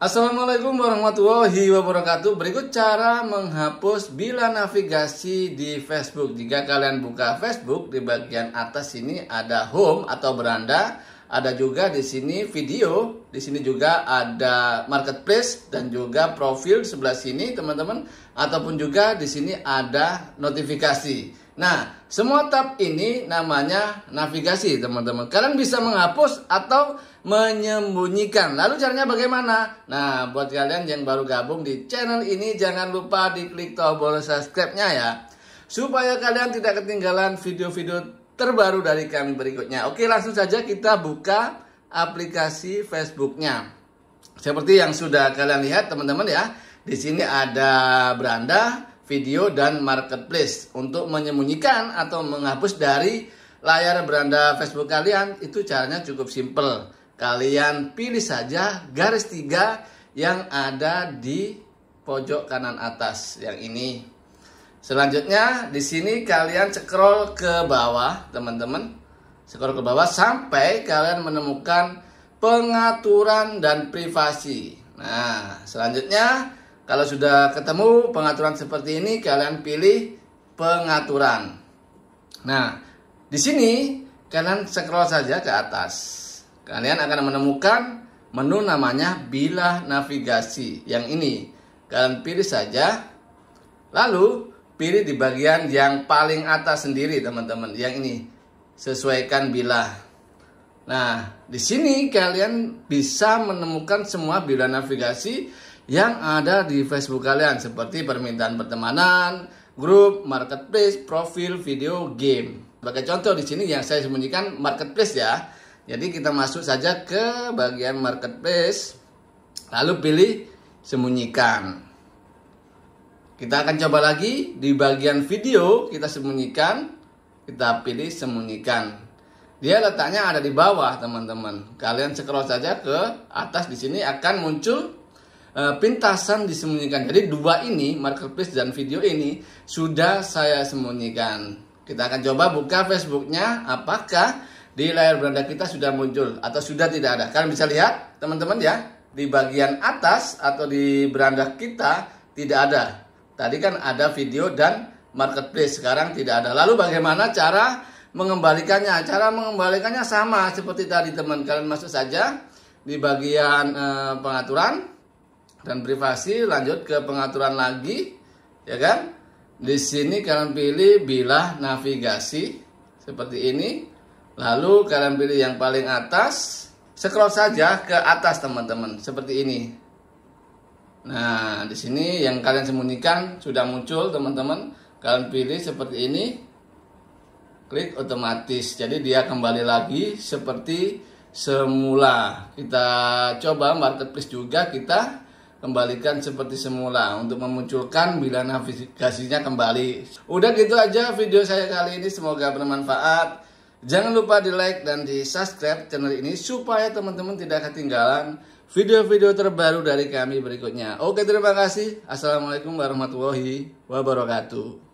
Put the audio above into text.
Assalamualaikum warahmatullahi wabarakatuh. Berikut cara menghapus bila navigasi di Facebook. Jika kalian buka Facebook di bagian atas sini ada home atau beranda, ada juga di sini video, di sini juga ada marketplace dan juga profil sebelah sini teman-teman ataupun juga di sini ada notifikasi. Nah, semua tab ini namanya navigasi, teman-teman. Kalian bisa menghapus atau menyembunyikan. Lalu caranya bagaimana? Nah, buat kalian yang baru gabung di channel ini, jangan lupa diklik tombol subscribe-nya ya. Supaya kalian tidak ketinggalan video-video terbaru dari kami berikutnya. Oke, langsung saja kita buka aplikasi Facebook-nya. Seperti yang sudah kalian lihat, teman-teman ya. Di sini ada beranda, video dan marketplace untuk menyembunyikan atau menghapus dari layar beranda Facebook kalian itu caranya cukup simple kalian pilih saja garis tiga yang ada di pojok kanan atas yang ini selanjutnya di sini kalian scroll ke bawah teman-teman scroll ke bawah sampai kalian menemukan pengaturan dan privasi nah selanjutnya kalau sudah ketemu pengaturan seperti ini, kalian pilih pengaturan. Nah, di sini kalian scroll saja ke atas. Kalian akan menemukan menu namanya bilah navigasi yang ini. Kalian pilih saja. Lalu pilih di bagian yang paling atas sendiri, teman-teman, yang ini. Sesuaikan bilah. Nah, di sini kalian bisa menemukan semua bila navigasi yang ada di Facebook kalian seperti permintaan pertemanan, grup, marketplace, profil, video, game. Sebagai contoh di sini yang saya sembunyikan marketplace ya. Jadi kita masuk saja ke bagian marketplace lalu pilih sembunyikan. Kita akan coba lagi di bagian video kita sembunyikan, kita pilih sembunyikan. Dia letaknya ada di bawah, teman-teman. Kalian scroll saja ke atas di sini akan muncul Eh, pintasan disembunyikan. Jadi dua ini marketplace dan video ini sudah saya sembunyikan. Kita akan coba buka Facebooknya apakah di layar beranda kita sudah muncul atau sudah tidak ada. Kalian bisa lihat teman-teman ya di bagian atas atau di beranda kita tidak ada. Tadi kan ada video dan marketplace sekarang tidak ada. Lalu bagaimana cara mengembalikannya? Cara mengembalikannya sama seperti tadi teman. Kalian masuk saja di bagian eh, pengaturan dan privasi lanjut ke pengaturan lagi ya kan di sini kalian pilih bilah navigasi seperti ini lalu kalian pilih yang paling atas scroll saja ke atas teman-teman seperti ini nah di sini yang kalian sembunyikan sudah muncul teman-teman kalian pilih seperti ini klik otomatis jadi dia kembali lagi seperti semula kita coba marketplace juga kita kembalikan seperti semula untuk memunculkan bila navigasinya kembali. Udah gitu aja video saya kali ini semoga bermanfaat. Jangan lupa di like dan di subscribe channel ini supaya teman-teman tidak ketinggalan video-video terbaru dari kami berikutnya. Oke terima kasih. Assalamualaikum warahmatullahi wabarakatuh.